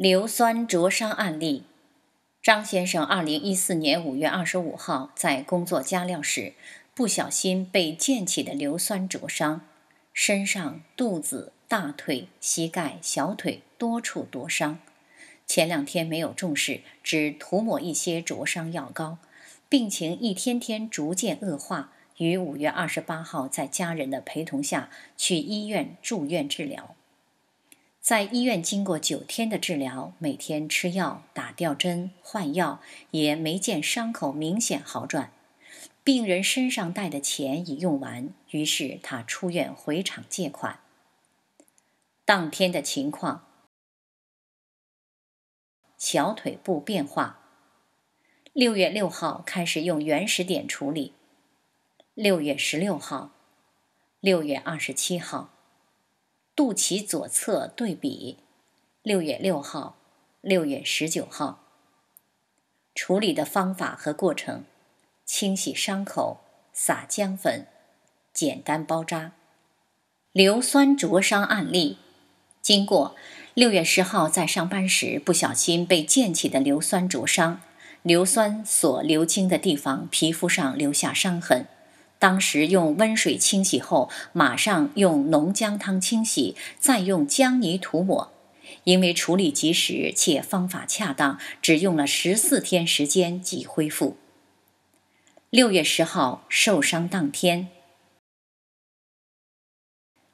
硫酸灼伤案例：张先生二零一四年五月二十五号在工作加料时，不小心被溅起的硫酸灼伤，身上、肚子、大腿、膝盖、小腿多处灼伤。前两天没有重视，只涂抹一些灼伤药膏，病情一天天逐渐恶化。于五月二十八号在家人的陪同下去医院住院治疗。在医院经过九天的治疗，每天吃药、打吊针、换药，也没见伤口明显好转。病人身上带的钱已用完，于是他出院回厂借款。当天的情况：小腿部变化。六月六号开始用原始点处理。六月十六号，六月二十七号。肚脐左侧对比，六月六号、六月十九号处理的方法和过程：清洗伤口，撒姜粉，简单包扎。硫酸灼伤案例：经过六月十号在上班时不小心被溅起的硫酸灼伤，硫酸所流经的地方皮肤上留下伤痕。当时用温水清洗后，马上用浓姜汤清洗，再用姜泥涂抹。因为处理及时且方法恰当，只用了十四天时间即恢复。六月十号受伤当天，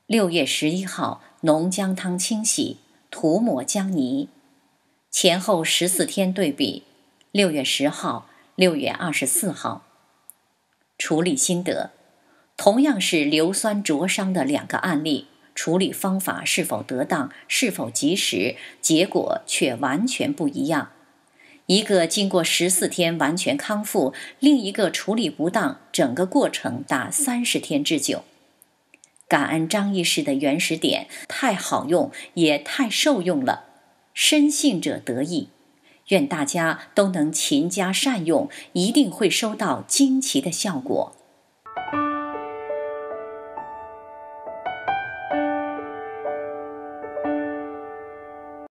六月十一号浓姜汤清洗、涂抹姜泥，前后十四天对比。六月十号，六月二十四号。处理心得，同样是硫酸灼伤的两个案例，处理方法是否得当、是否及时，结果却完全不一样。一个经过十四天完全康复，另一个处理不当，整个过程达三十天之久。感恩张医师的原始点，太好用，也太受用了。深信者得益。愿大家都能勤加善用，一定会收到惊奇的效果。